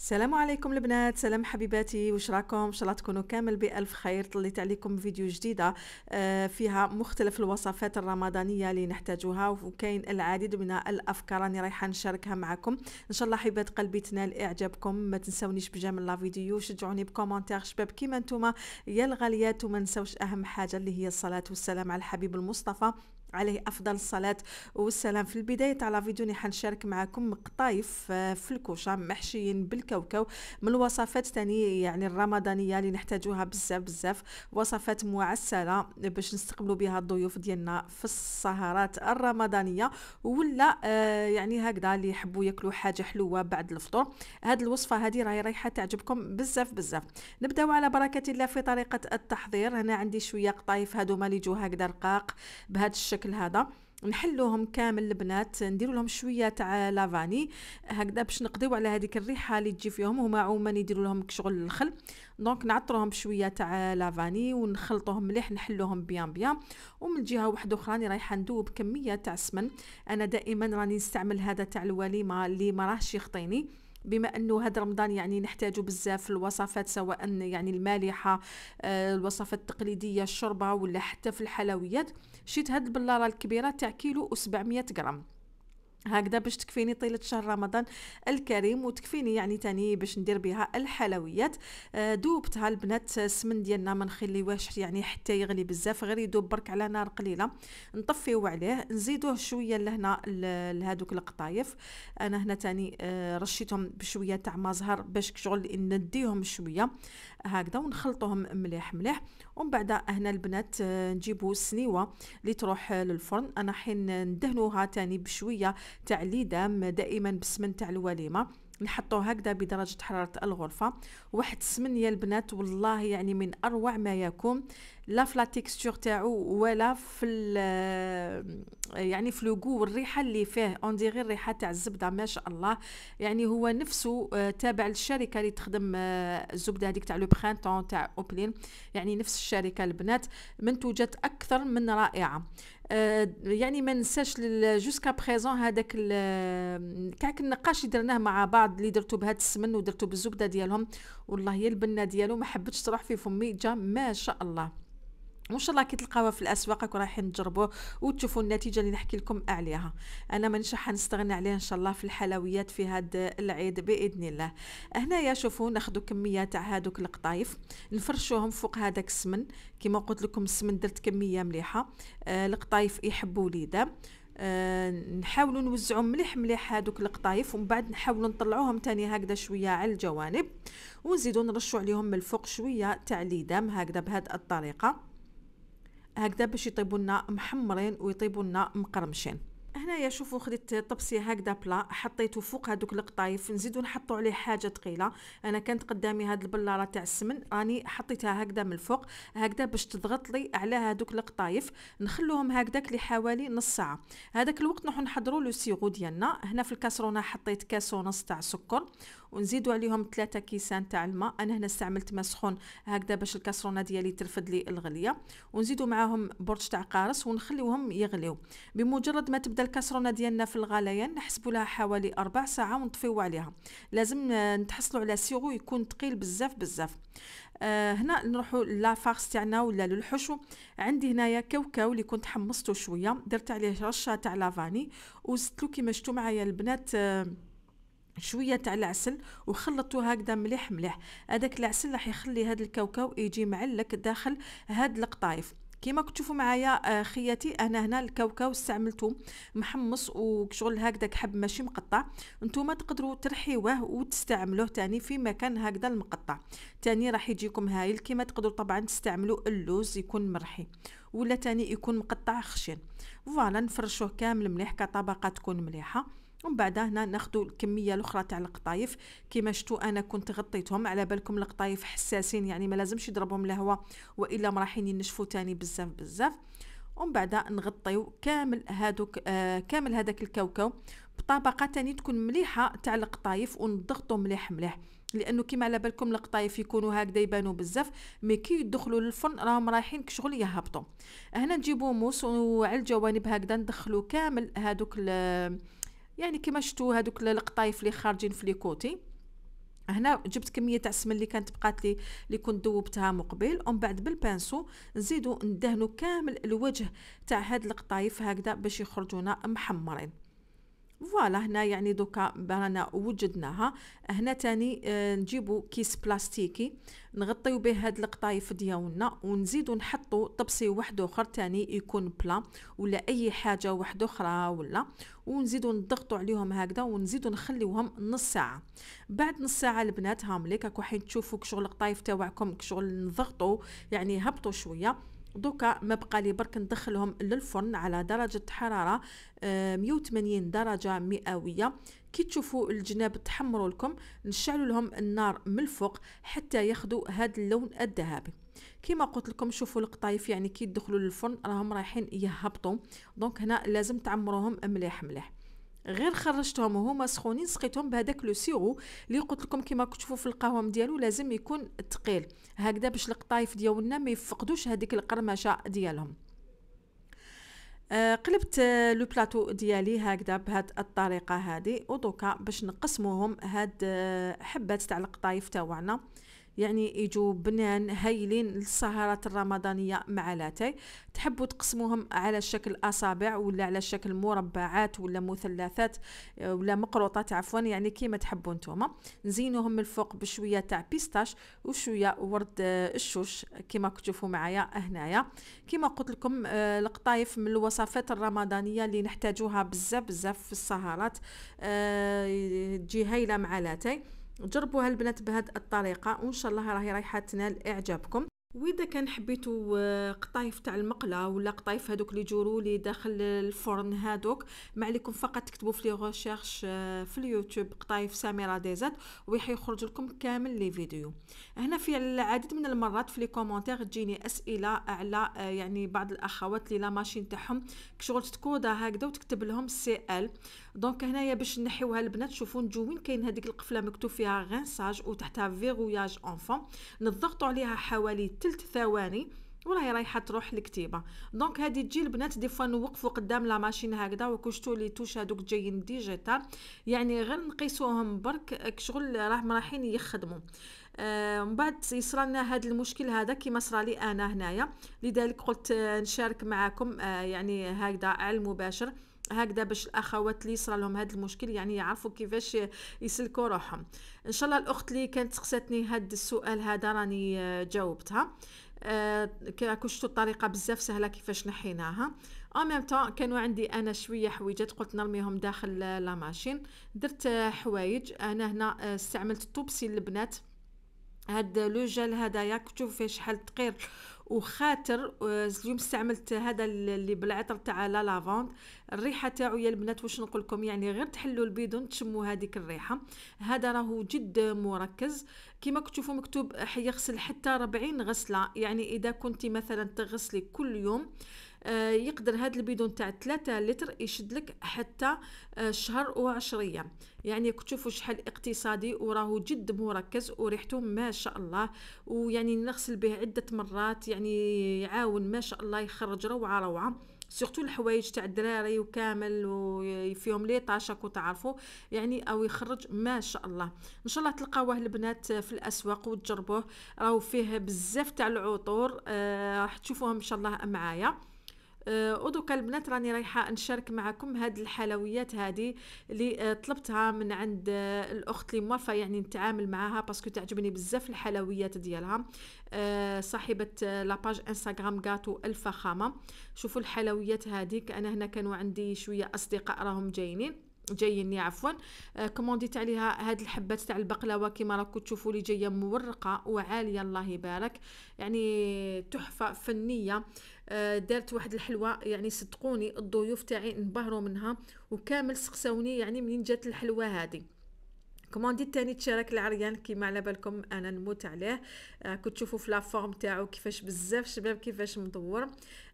السلام عليكم البنات سلام حبيباتي واش راكم ان شاء الله تكونوا كامل بألف خير طليت عليكم فيديو جديدة آه، فيها مختلف الوصفات الرمضانية اللي نحتاجوها وكاين العديد من الأفكار راني رايحة نشاركها معكم ان شاء الله حبيبات قلبي تنال إعجابكم ما تنسونيش بجمل لا فيديو شجعوني بكومونتير شباب كيما نتوما يا الغاليات وما نساوش أهم حاجة اللي هي الصلاة والسلام على الحبيب المصطفى عليه افضل الصلاه والسلام في البدايه تاع لا فيديو حنشارك معكم قطايف آه، في الكوشه محشيين بالكوكو من الوصفات تاني يعني الرمضانيه اللي نحتاجوها بزاف بزاف وصفات معسله باش نستقبلوا بها الضيوف ديالنا في السهرات الرمضانيه ولا آه، يعني هكذا اللي يحبوا ياكلوا حاجه حلوه بعد الفطور هاد الوصفه هذه راهي رايحه تعجبكم بزاف بزاف نبداو على بركه الله في طريقه التحضير هنا عندي شويه قطايف هادو اللي جو هكذا رقاق بهذا الشكل بالشكل هذا نحلوهم كامل البنات نديروا لهم شويه تاع لافاني هكذا باش نقضيو على هذيك الريحه اللي تجي فيهم هما عموما يديروا لهم شغل الخل دونك نعطروهم بشويه تاع لافاني ونخلطوهم مليح نحلوهم بيان بيان ومن جهه واحده اخرى راني رايحه ندوب كميه تاع السمن انا دائما راني نستعمل هذا تاع الوليمه اللي ما راهش يخطيني بما انه هذا رمضان يعني نحتاجه بزاف الوصفات سواء يعني المالحه آه، الوصفات التقليديه الشوربه ولا حتى في الحلويات شيت هاد البلاره الكبيره تاع كيلو و700 غرام هكذا باش تكفيني طيله شهر رمضان الكريم وتكفيني يعني تاني باش ندير بها الحلويات آه، دوبتها البنات آه، السمن ديالنا ما نخليوهش يعني حتى يغلي بزاف غير يدوب برك على نار قليله نطفيو عليه نزيدوه شويه لهنا لهذوك القطايف انا هنا تاني آه، رشيتهم بشويه تاع مزهر باش شغل نديهم شويه هكذا ونخلطهم مليح مليح ومن بعد هنا البنات نجيبو السنيوه اللي تروح للفرن انا حين ندهنوها تاني بشويه تاع اللي دام دائما بالسمن تاع الوليمه نحطوه هكذا بدرجة حرارة الغرفة واحد السمن يا البنات والله يعني من أروع ما يكون لا في لا تيكستور تاعو ولا في يعني في لوغو والريحة اللي فيه اون ديغي الريحة تاع الزبدة ما شاء الله يعني هو نفسه آه، تابع للشركة اللي تخدم آه، الزبدة هذيك تاع لو برينتون تاع اوبلين يعني نفس الشركة البنات منتوجات أكثر من رائعة آه، يعني ما ننساش جوسكا بريزون هذاك آه، كاعك النقاش اللي درناه مع بعض اللي درتو بهاد السمن ودرتو بالزبده ديالهم والله يا البنه ديالو ما حبتش تروح في فمي جا ما شاء الله وان شاء الله كي تلقاوها في الاسواق راكم رايحين تجربوه وتشوفوا النتيجه اللي نحكي لكم عليها انا مانيش حنستغنى عليه ان شاء الله في الحلويات في هذا العيد باذن الله هنايا شوفوا ناخذوا كميه تاع هذوك القطايف نفرشوهم فوق هذاك السمن كما قلت لكم السمن درت كميه مليحه آه القطايف يحبوا ليدا أه نحاولوا نوزعوا مليح مليح هذوك القطايف ومن بعد نحاولوا نطلعوهم تاني هكذا شويه على الجوانب ونزيدوا نرشوا عليهم من الفوق شويه تاع ليدام هكذا بهذه الطريقه هكذا باش يطيبوا لنا محمرين ويطيبوا لنا مقرمشين هنايا شوفوا خديت طبسي هكذا بلا حطيته فوق هذوك القطايف نزيدو نحطو عليه حاجه ثقيله انا كانت قدامي هاد البلاره تاع السمن راني حطيتها هكذا من الفوق هكذا باش تضغط لي على هذوك القطايف نخلوهم هكذاك لحوالي نص ساعه هذاك الوقت نروحو نحضروا لو سيغو ديالنا هنا في الكاسرونه حطيت كاس ونص تاع سكر ونزيدوا عليهم ثلاثة كيسان تاع الماء انا هنا استعملت ماء سخون هكذا باش الكاسرونه ديالي ترفد لي الغليه ونزيدوا معاهم برج تاع قارص ونخليوهم يغليو بمجرد ما تبدا الكاسرونه ديالنا في الغليان نحسبوا لها حوالي أربع ساعه ونطفيو عليها لازم نتحصلوا على سيغو يكون ثقيل بزاف بزاف آه هنا نروحوا لافارس تاعنا ولا للحشو عندي هنايا كاوكاو اللي كنت حمصته شويه درت عليه رشه تاع لافاني وزدت له كيما شفتوا معايا البنات آه شويه تاع العسل وخلطوه هكذا مليح مليح هذاك العسل راح يخلي هذا الكاوكاو يجي معلك داخل هاد القطايف كيما تشوفوا معايا آه، خياتي انا هنا الكاوكاو استعملته محمص وشغل هكذا كحب ماشي مقطع نتوما تقدروا ترحيوه وتستعملوه تاني في مكان هكذا المقطع تاني راح يجيكم هايل كيما تقدروا طبعا تستعملوا اللوز يكون مرحي ولا تاني يكون مقطع خشن فوالا نفرشوه كامل مليح كطبقه تكون مليحه ومن بعد هنا ناخذ الكميه الاخرى تاع القطايف كما شفتوا انا كنت غطيتهم على بالكم القطايف حساسين يعني ما لازمش يضربهم الهواء والا راحين ينشفوا تاني بزاف بزاف ومن بعد نغطيو كامل هادوك آه كامل هذاك الكاوكاو بطبقه تاني تكون مليحه تاع القطايف ونضغطو مليح مليح لانه كما على بالكم القطايف يكونوا هكذا يبانوا بزاف مي كي يدخلوا للفرن راهم رايحين كشغل يهبطوا هنا نجيبو موس وعلى الجوانب هكذا ندخلو كامل هادوك يعني كما شفتوا هذوك القطايف اللي خارجين في لي كوتي هنا جبت كميه تاع السمن اللي كانت بقات لي اللي كنت ذوبتها مقبل ومن بعد بالبانسو نزيدو ندهنو كامل الوجه تاع هاد القطايف هكذا باش يخرجونا محمرين فوالا هنا يعني دوكا رانا وجدناها هنا تاني آه، نجيبو كيس بلاستيكي نغطيو به هاد القطايف ديالنا ونزيدو نحطو طبسي واحد اخر تاني يكون بلا ولا اي حاجه واحد اخرى ولا ونزيدو نضغطو عليهم هكذا ونزيدو نخليوهم نص ساعه بعد نص ساعه البنات هاملك راكو حين تشوفو كشغل القطايف تاعكم كشغل نضغطو يعني هبطو شويه دوكا ما بقى لي برك ندخلهم للفرن على درجه حراره 180 آه، درجه مئويه كي تشوفوا الجناب تحمروا لكم نشعلوا لهم النار من الفوق حتى ياخذوا هذا اللون الذهبي كما قلت لكم شوفوا القطايف يعني كي يدخلوا للفرن راهم رايحين يهبطوا دونك هنا لازم تعمروهم مليح مليح غير خرجتهم وهما سخونين سقيتهم بهذاك لو سيرو اللي قلت لكم كما تشوفوا في القهوه ديالو لازم يكون ثقيل هكذا باش القطايف ديالنا ما يفقدوش هذيك القرمشه ديالهم آه قلبت آه لو بلاطو ديالي هكذا بهاد الطريقه هذه ودوكا باش نقسموهم هاد آه حبات تاع القطايف تاعنا يعني يجوا بنان هايلين للسهرات الرمضانيه مع لاتاي تحبوا تقسموهم على شكل اصابع ولا على شكل مربعات ولا مثلثات آه، ولا مقروطات عفوا يعني كيما تحبوا نتوما نزينوهم من الفوق بشويه تاع بيستاش وشويه ورد آه، الشوش كيما تشوفوا معايا هنايا كيما قلت لكم آه، القطايف من الوصفات الرمضانيه اللي نحتاجوها بزاف بزاف في السهرات تجي هايله مع لاتاي جربوها البنات بهذه الطريقه وان شاء الله راهي رايحه تنال اعجابكم واذا كان حبيتو آه، قطايف تاع المقله ولا قطايف هذوك اللي جورو لي داخل الفرن هذوك ما عليكم فقط تكتبوا في لي ريغيرش آه، في اليوتيوب قطايف سميره ديزات وراح يخرج لكم كامل لي فيديو هنا في العديد من المرات في لي كومونتير تجيني اسئله على آه، يعني بعض الاخوات اللي لا ماشين تاعهم كشغل تكودا هكذا وتكتب لهم سي ال دونك هنايا باش نحيوها البنات شوفوا نجوين وين كاين هذيك القفله مكتوب فيها غانساج وتحتها فيغوياج اونفون نضغطوا عليها حوالي ثلث ثواني وراهي رايحه تروح للكتيبه دونك هذه تجي البنات دي فوا نوقفوا قدام لا ماشين هكذا وكشتو لي توش هذوك جايين ديجيتال يعني غير نقيسوهم برك شغل راهم رايحين يخدموا آه، من بعد يصرى لنا هذا المشكل هذا كما صرالي لي انا هنايا لذلك قلت نشارك معكم آه، يعني هكذا على المباشر هكذا باش الاخوات اللي صرا لهم هذا المشكل يعني يعرفوا كيفاش يسلكوا روحهم ان شاء الله الاخت اللي كانت سقساتني هذا السؤال هذا راني آه، جاوبتها آه كاكو الطريقه بزاف سهله كيفاش نحيناها او ميم كانوا عندي انا شويه حويجات قلت نرميهم داخل لا ماشين درت آه، حوايج انا هنا آه، استعملت طوبسي للبنات هاد لو جيل هدايا كتشوف فيه شحال تقير وخاطر آه، اليوم استعملت هذا اللي بالعطر تاع لا لافوند الريحه تاعو يا البنات واش نقول لكم يعني غير تحلوا البيدون تشموا هذيك الريحه هذا راهو جد مركز كما كتشوفوا مكتوب حيغسل حتى 40 غسله يعني اذا كنت مثلا تغسلي كل يوم آه آه، يقدر هذا البيدون تاع 3 لتر يشد لك حتى آه، شهر و10 ايام يعني تشوفوا شحال اقتصادي وراهو جد مركز وريحته ما شاء الله ويعني نغسل به عده مرات يعني يعاون ما شاء الله يخرج روعه روعه سورتو الحوايج تاع الدراري وكامل وفيهم لي طاشك وتعرفوا يعني او يخرج ما شاء الله ان شاء الله تلقاوه البنات في الاسواق وتجربوه راهو فيه بزاف تاع العطور آه، راح تشوفوهم ان شاء الله معايا آه، ودوكا البنات راني رايحه نشارك معكم هاد الحلويات هادي اللي آه، طلبتها من عند آه، الاخت اللي موافقه يعني نتعامل معاها باسكو تعجبني بزاف الحلويات ديالها صاحبه لاباج انستغرام قاتو الفخامه شوفوا الحلويات هذيك انا هنا كانوا عندي شويه اصدقاء راهم جايين جايني عفوا كومونديت آه، عليها هاد الحبات تاع البقلاوه كيما راكم تشوفوا لي جايه مورقه وعاليه الله يبارك يعني تحفه فنيه آه، دارت واحد الحلوه يعني صدقوني الضيوف تاعي انبهروا منها وكامل سقساوني يعني منين جات الحلوه هذه كوموندي تاني تشارك العريان كيما على بالكم انا نموت عليه آه كنت تشوفوا في فورم تاعو كيفاش بزاف شباب كيفاش مدور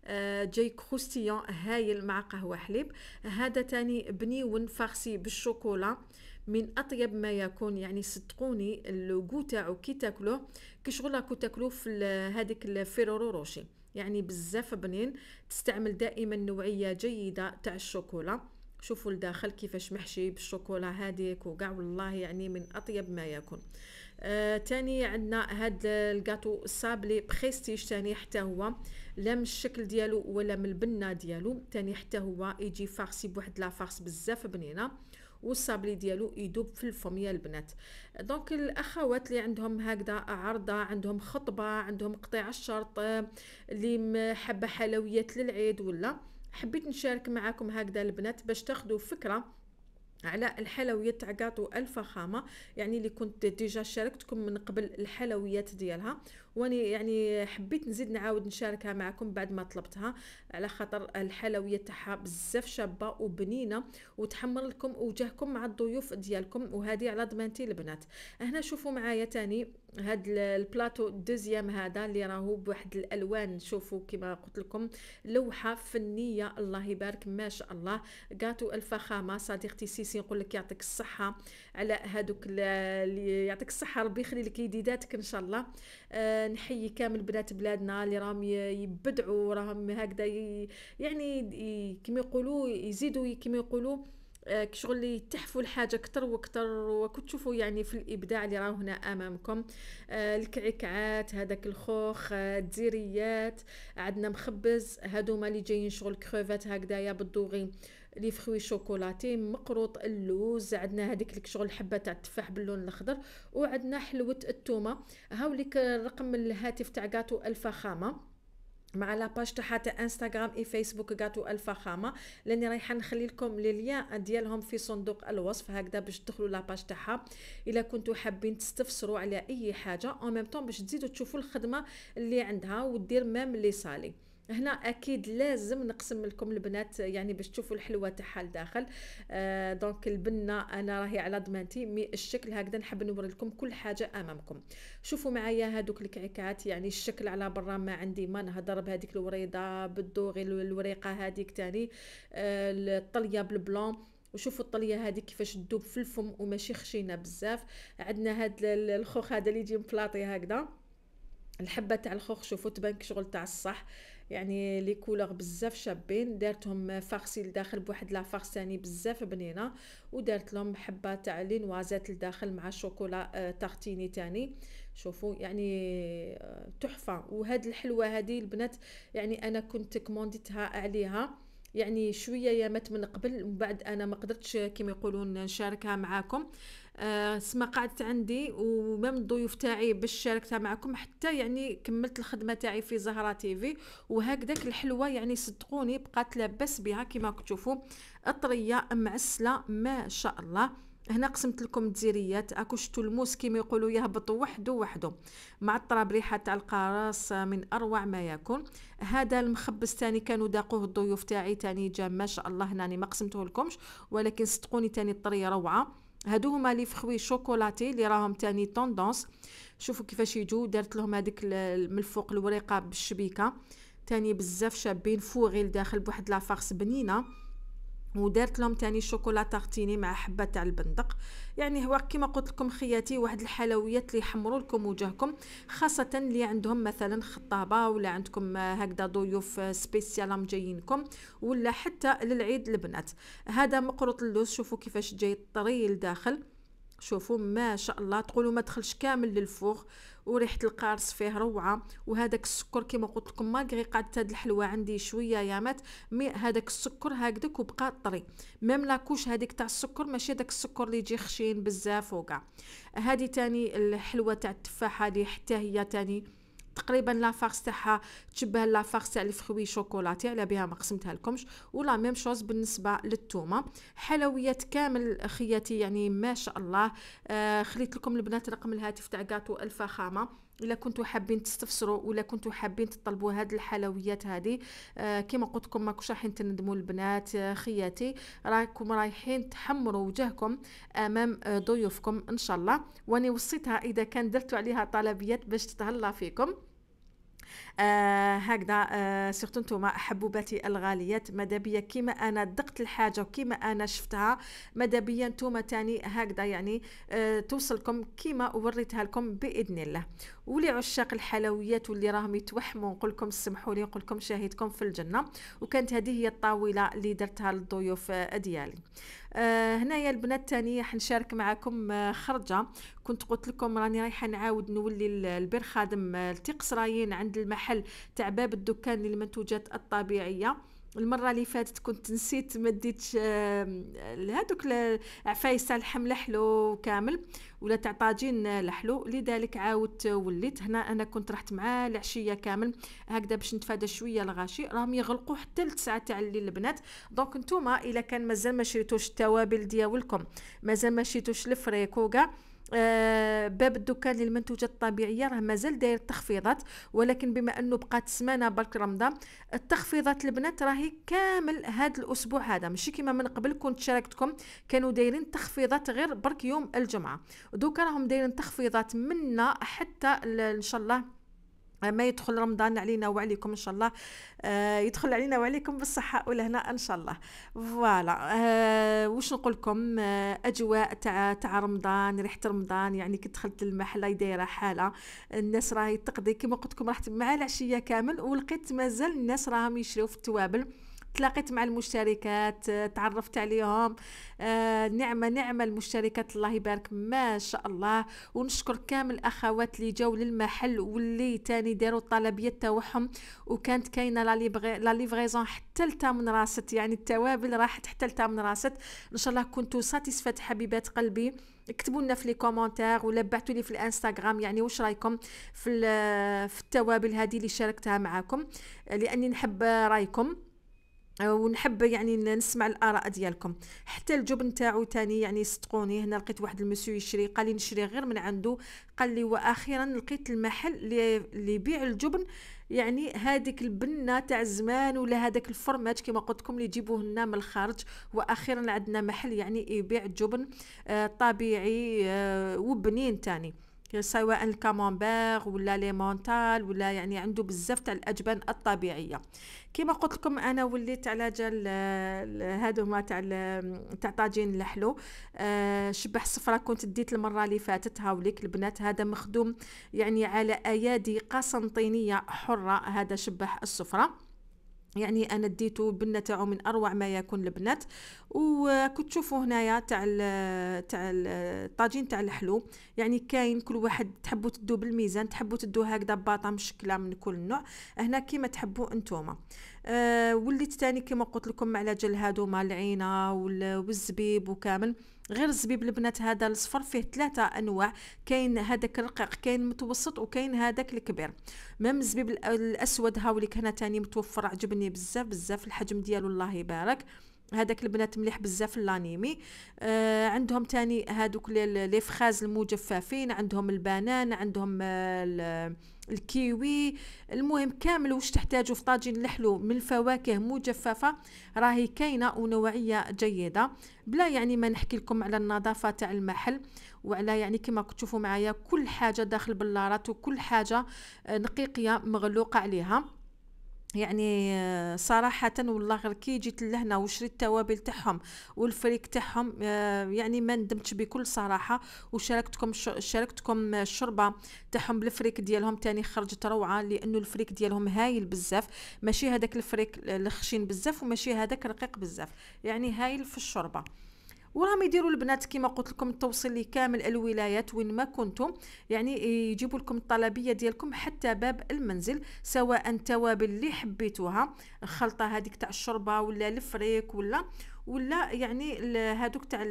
آه، جاي كروستيون هايل مع قهوه حليب هذا تاني بنيون فارسي بالشوكولا من اطيب ما يكون يعني صدقوني اللوغو تاعو كي تاكلوه شغل راكو تاكلوه في هذيك الفيرورو روشي يعني بزاف بنين تستعمل دائما نوعيه جيده تاع الشوكولا شوفوا الداخل كيفاش محشي بالشوكولا هذيك وكاع والله يعني من اطيب ما يكون آه، تاني عندنا هاد الكاطو سابلي بريستيج تاني حتى هو لا من الشكل ديالو ولا من البنه ديالو تاني حتى هو يجي فارسي بواحد لافارس بزاف بنينه والصابلي ديالو يدوب في الفم يا البنات دونك الاخوات اللي عندهم هكذا عرضه عندهم خطبه عندهم قطيع الشرط اللي حبه حلويات للعيد ولا حبيت نشارك معكم هكذا البنات باش تاخذوا فكره على الحلويات تاع كاطو الفخامه يعني اللي كنت ديجا شاركتكم من قبل الحلويات ديالها واني يعني حبيت نزيد نعاود نشاركها معكم بعد ما طلبتها على خاطر الحلويه تاعها بزاف شابه وبنينه وتحمر لكم وجهكم مع الضيوف ديالكم وهذه على ضمانتي البنات هنا شوفوا معايا تاني هاد البلاطو الدوزيام هذا اللي راهو بواحد الالوان شوفوا كما قلت لكم لوحه فنيه الله يبارك ما شاء الله قاتو الفخامه صديقتي سيسي نقول لك يعطيك الصحه على هادوك اللي يعطيك الصحه ربي يخلي لك يديداتك ان شاء الله آه نحيي كامل بنات بلادنا اللي راهم يبدعوا راهم هكذا يعني كما يقولوا يزيدوا كما يقولوا آه، شغل تحفوا الحاجة كتر وكتر وكتشوفوا يعني في الإبداع اللي راه هنا أمامكم آه، الكعكعات هذاك الخوخ آه الديريات عندنا مخبز هادو ما اللي جايين شغل كخوفات هكذايا بالدوغي لي فروي شوكولاتي مقروط اللوز عندنا هذيك شغل حبه تاع التفاح باللون الاخضر وعندنا حلوه التومه هاوليك الرقم الهاتف تاع كاطو الفخامه مع لاباج تاعها تاع انستغرام اي فيسبوك كاتو الفخامه لاني رايحه نخلي لكم لي ليان ديالهم في صندوق الوصف هكذا باش تدخلوا لاباج تاعها الا كنتو حابين تستفسروا على اي حاجه او ميم طون باش تزيدوا تشوفوا الخدمه اللي عندها ودير ميم لي سالي هنا اكيد لازم نقسم لكم البنات يعني باش تشوفوا الحلوه تاعها لداخل آه دونك البنه انا راهي على ضمانتي مي الشكل هكذا نحب نوري لكم كل حاجه امامكم شوفوا معايا هذوك الكعكات يعني الشكل على برا ما عندي ما نهضر بهذيك الوريضه بالدوغي الوريقه هذيك تاني آه الطليه بالبلون وشوفوا الطليه هذه كيفاش تدوب في الفم وماشي خشينه بزاف عندنا هاد الخوخ هذا اللي يجي مفلاطي هكذا الحبه تاع الخوخ شوفوا تبان شغل تاع الصح يعني لي كولور بزاف شابين دارتهم فارسي لداخل بواحد لا فارساني بزاف بنينه ودارت لهم حبه تاع لي نوازات لداخل مع شوكولا آه، تارتيني تاني شوفوا يعني آه، تحفه وهاد الحلوه هذه البنات يعني انا كنت كومونديتها عليها يعني شويه يامت من قبل من بعد انا ما قدرتش كما يقولون نشاركها معاكم آه سما قعدت عندي ومام الضيوف تاعي باش شاركتها معكم حتى يعني كملت الخدمه تاعي في زهره تيفي وهكذاك الحلوه يعني صدقوني بقات لاباس بها كما تشوفوا طريه معسله ما شاء الله هنا قسمت لكم الديريات اكو شتو الموس كيما يقولوا يهبط وحده وحده مع الطراب ريحه تاع القراص من اروع ما يكون هذا المخبز تاني كانوا داقوه الضيوف تاعي تاني جا ما شاء الله هنا ما قسمته لكمش ولكن صدقوني تاني الطريه روعه هادو هما لي فخوي شوكولاتي اللي راهم تاني طوندونس شوفوا كيفاش يجوا دارت لهم هذيك من الفوق الوريقه بالشبيكه تاني بزاف شابين فوغي لداخل بواحد لافارس بنينه ودارت لهم تاني شوكولا تارتيني مع حبه تاع البندق يعني هو كما قلت لكم خياتي واحد الحلويات اللي يحمروا لكم وجهكم خاصه اللي عندهم مثلا خطابه ولا عندكم هكذا ضيوف سبيسيال مجينكم ولا حتى للعيد البنات هذا مقروط اللوز شوفوا كيفاش جاي طري لداخل شوفوا ما شاء الله تقولوا ما دخلش كامل للفوق وريحه القارص فيه روعه وهذاك السكر كما قلت لكم مالغري قعدت هاد الحلوه عندي شويه يا مات مي هذاك السكر هكذاك وبقى طري ميم لاكوش هذيك تاع السكر ماشي داك السكر اللي يجي خشين بزاف وكاع هذه تاني الحلوه تاع التفاحه اللي حتى هي تاني تقريبا لا تاعها تشبه لا تاع الفخوي شوكولاتي على بها ما قسمتها لكمش ولا ميم شوز بالنسبه للتومه حلويات كامل خياتي يعني ما شاء الله آه خليت لكم البنات رقم الهاتف تاع كاطو الفخامه الا كنتو حابين تستفسروا ولا كنتو حابين تطلبوا هاد الحلويات هادي آه كما قلت لكم ماكوش رايحين تندموا البنات آه خياتي راكم رايحين تحمروا وجهكم امام آه ضيوفكم ان شاء الله واني وصيتها اذا كان درتوا عليها طلبيات باش تتهلا فيكم آه هكذا آه سيرتو نتوما حبوباتي الغاليات مادابيا كيما انا دقت الحاجه وكيما انا شفتها مادابيا نتوما تاني هكذا يعني آه توصلكم كيما وريتها لكم باذن الله ولعشاق الحلويات واللي راهم يتوحموا نقول لكم سمحوا لي نقول لكم شاهدكم في الجنه وكانت هذه هي الطاوله اللي درتها للضيوف آه، ديالي آه هنايا البنات تانية حنشارك معكم آه خرجه كنت قلت لكم راني رايحه نعاود نولي البير خادم التقصرايين آه، عند المحل تاع باب الدكان للمنتوجات الطبيعيه المره اللي فاتت كنت نسيت ما ديتش هذوك عفايس تاع اللحم لحلو كامل ولا تاع طاجين لحلو لذلك عاودت وليت هنا انا كنت رحت معاه العشيه كامل هكذا باش نتفادى شويه الغاشي راهم يغلقوا حتى لتسعة تاع الليل البنات دونك نتوما الا كان مازال ما شريتوش التوابل ديالكم مازال ما شريتوش الفريكوغا آه باب الدكان للمنتوجات الطبيعيه راه مازال داير تخفيضات ولكن بما انه بقات سمانه برك رمضان التخفيضات البنات راهي كامل هذا الاسبوع هذا ماشي كيما من قبل كنت شاركتكم كانوا دايرين تخفيضات غير برك يوم الجمعه دوكا راهم دايرين تخفيضات منا حتى ان شاء الله ما يدخل رمضان علينا وعليكم ان شاء الله آه، يدخل علينا وعليكم بالصحه ولهنا ان شاء الله فوالا آه واش نقول لكم آه، اجواء تاع تاع رمضان ريحه رمضان يعني كي دخلت للمحلة دايره حاله الناس راهي تقضي كما قلت لكم رحت مع العشيه كامل ولقيت مازال الناس راهم يشريو في التوابل تلاقيت مع المشتركات تعرفت عليهم آه نعمة نعمة المشتركات الله يبارك ما شاء الله ونشكر كامل الأخوات اللي جاو للمحل واللي تاني داروا الطلبية تاعهم وكانت كاينة لا ليفغيزون حتى من راست يعني التوابل راحت حتى من راست إن شاء الله كنتو ساتيسفات حبيبات قلبي اكتبوا لنا في لي كومونتير ولا بعثوا لي في الانستغرام يعني واش رايكم في في التوابل هذه اللي شاركتها معاكم لاني نحب رايكم ونحب يعني نسمع الاراء ديالكم حتى الجبن تاعو تاني يعني صدقوني هنا لقيت واحد المسيو يشري قال لي نشري غير من عنده قال لي واخيرا لقيت المحل اللي يبيع الجبن يعني هذيك البنه تاع زمان ولا هذاك الفرماج كما قلت لكم اللي يجيبوه لنا من الخارج واخيرا عندنا محل يعني يبيع جبن آه، طبيعي آه، وبنين تاني سواء الكامونبير ولا لي مونتال ولا يعني عنده بزاف تاع الاجبان الطبيعيه كما قلت لكم انا وليت على جال هذوما تاع تاع طاجين الحلو آه، شبح الصفرة كنت ديت المره اللي فاتت هاوليك البنات هذا مخدوم يعني على ايادي قسنطينيه حره هذا شبح الصفره يعني انا ديتو البنه تاعو من اروع ما يكون البنات وكنت تشوفوا هنايا تاع ال تاع الطاجين تاع الحلو يعني كاين كل واحد تحبوا تدو بالميزان تحبوا تدو هكذا باطا مشكله من كل نوع هنا كيما تحبوا انتوما أه وليت تاني كيما قلت لكم على جل هادو مع العينه والزبيب وكامل غير الزبيب البنات هذا الصفر فيه ثلاثة انواع كاين هذاك الرقيق كاين متوسط وكاين هذاك الكبير مام الزبيب الاسود هاوليك هنا تاني متوفر عجبني بزاف بزاف الحجم ديالو الله يبارك هذاك البنات مليح بزاف لانيمي آه عندهم تاني هادوك لي فخاز المجففين عندهم البنان عندهم آه، الكيوي المهم كامل واش تحتاجوا في طاجين لحلو من الفواكه مجففه راهي كاينه ونوعيه جيده بلا يعني ما نحكي لكم على النظافه تاع المحل وعلى يعني كما تشوفوا معايا كل حاجه داخل بلارات وكل حاجه آه، نقيقيه مغلوقه عليها يعني آه، صراحة والله غير كي جيت لهنا وشريت التوابل تاعهم والفريك تاعهم آه، يعني ما ندمتش بكل صراحة وشاركتكم شاركتكم الشوربة تاعهم بالفريك ديالهم تاني خرجت روعة لأنه الفريك ديالهم هايل بزاف ماشي هذاك الفريك الخشين بزاف وماشي هذاك رقيق بزاف يعني هايل في الشوربة وراهم يديروا البنات كما قلت لكم التوصيل لكامل الولايات وين ما كنتم يعني يجيبوا لكم الطلبيه ديالكم حتى باب المنزل سواء التوابل اللي حبيتوها الخلطه هذيك تاع الشوربه ولا الفريك ولا ولا يعني هادوك تاع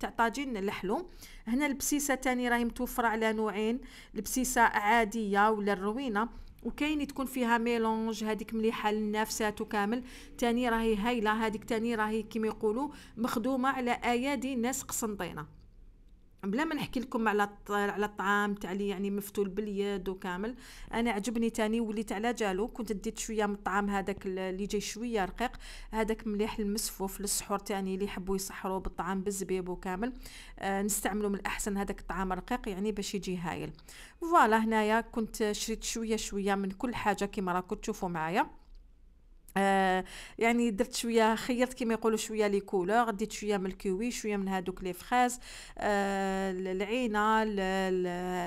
تاع طاجين الحلو هنا البسيسه تاني راهي متوفره على نوعين البسيسه عاديه ولا الروينه وكاين تكون فيها ميلونج هذيك مليحه للنفسات وكامل ثاني راهي هايله هذيك ثاني راهي كيما يقولوا مخدومه على ايادي ناس قسنطينه بلا ما نحكي لكم على على الطعام تاع لي يعني مفتول باليد وكامل انا عجبني تاني وليت على جالو كنت ديت شويه من الطعام هذاك اللي جاي شويه رقيق هذاك مليح المسفوف للسحور تاني اللي يحبوا يسحروا بالطعام بالزبيب وكامل آه نستعملوا من الاحسن هذاك الطعام الرقيق يعني باش يجي هايل فوالا هنايا كنت شريت شويه شويه من كل حاجه كيما راكم تشوفوا معايا آه يعني درت شويه خيرت كما يقولوا شويه لي كولور ديت شويه من الكيوي شويه من هادوك لي فريز آه العينه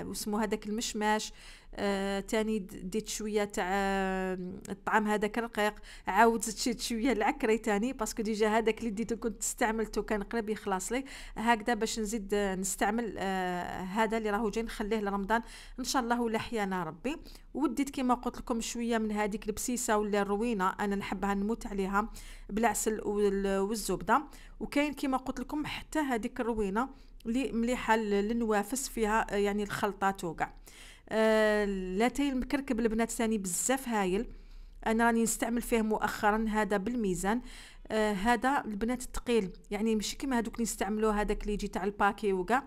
وسمو هذاك المشماش آه تاني ديت شويه تاع آه، الطعام هذاك رقيق عاود زدت شويه العكري تاني باسكو ديجا هذاك اللي ديتو كنت استعملته كان قريب يخلص لي هكذا باش نزيد آه، نستعمل آه هذا اللي راهو جاي نخليه لرمضان ان شاء الله ولا حيانا ربي وديت كما قلت لكم شويه من هذيك البسيسه ولا الروينه انا نحبها نموت عليها بالعسل والزبده وكاين كما قلت لكم حتى هذيك الروينه اللي مليحه للنوافس فيها آه، يعني الخلطات وكاع آه، لا لاتاي المكركب البنات ثاني بزاف هايل انا راني نستعمل فيه مؤخرا هذا بالميزان آه هذا البنات الثقيل يعني ماشي كيما هذوك اللي نستعملوه هذاك اللي يجي تاع الباكي وكاع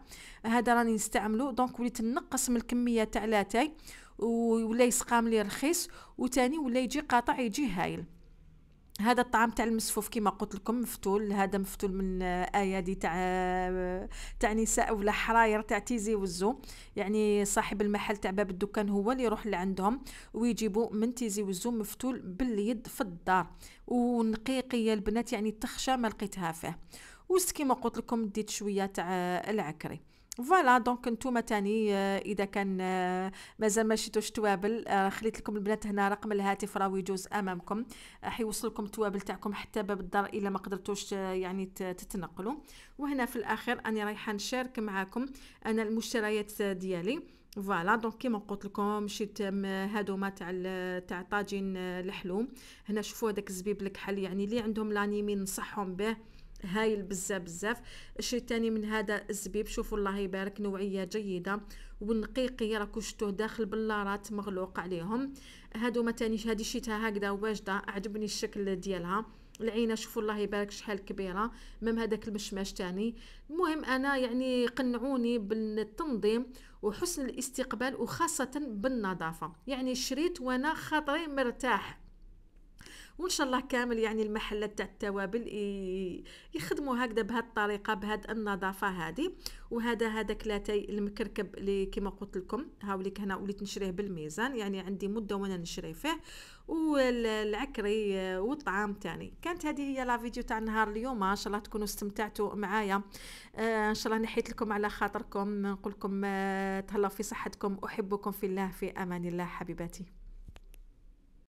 هذا راني نستعملو دونك وليت نقص من الكميه تاع لاتاي ولا يسقام لي رخيص وثاني ولا يجي قاطع يجي هايل هذا الطعام تاع المسفوف كما قلت لكم مفتول هذا مفتول من آه، ايادي تاع آه، تاع نساء ولا حراير تاع تيزي وزو يعني صاحب المحل تاع باب الدكان هو اللي يروح لعندهم ويجيبوا من تيزي وزو مفتول باليد في الدار ونقيقيه البنات يعني تخشى ما لقيتها فيه وست كما قلت لكم ديت شويه تاع آه، العكري فوالا دونك نتوما تاني اذا كان مازال ما شفتوش توابل خليت لكم البنات هنا رقم الهاتف راهو يجوز امامكم حيوصل لكم التوابل تاعكم حتى باب الدار الا ما قدرتوش يعني تتنقلوا وهنا في الاخر اني رايحه نشارك معاكم انا المشتريات ديالي فوالا دونك كيما قلت لكم شيت ما تاع تاع طاجين الحلوم هنا شوفوا هذاك الزبيب الكحل يعني اللي عندهم لانيمي ننصحهم به هايل بزاف بزاف الشيء الثاني من هذا الزبيب شوفوا الله يبارك نوعيه جيده والنقيقي راكو شفتوه داخل بلارات مغلوق عليهم هادو ما تانيش هادي شيتها هكذا واجده عجبني الشكل ديالها العينه شوفوا الله يبارك شحال كبيره مام هذاك المشماش تاني المهم انا يعني قنعوني بالتنظيم وحسن الاستقبال وخاصه بالنظافه يعني شريت وانا خاطري مرتاح وان شاء الله كامل يعني المحلات تاع التوابل يخدموا هكذا بهذه الطريقه بهذه النظافه هذه وهذا هذاك لاتاي المكركب اللي كما قلت لكم هاوليك هنا وليت نشريه بالميزان يعني عندي مده وانا نشري فيه والعكري آه، والطعام تاني كانت هذه هي لا فيديو تاع نهار اليوم ان شاء الله تكونوا استمتعتوا معايا آه، ان شاء الله نحيت لكم على خاطركم نقول لكم آه، تهلاو في صحتكم احبكم في الله في امان الله حبيباتي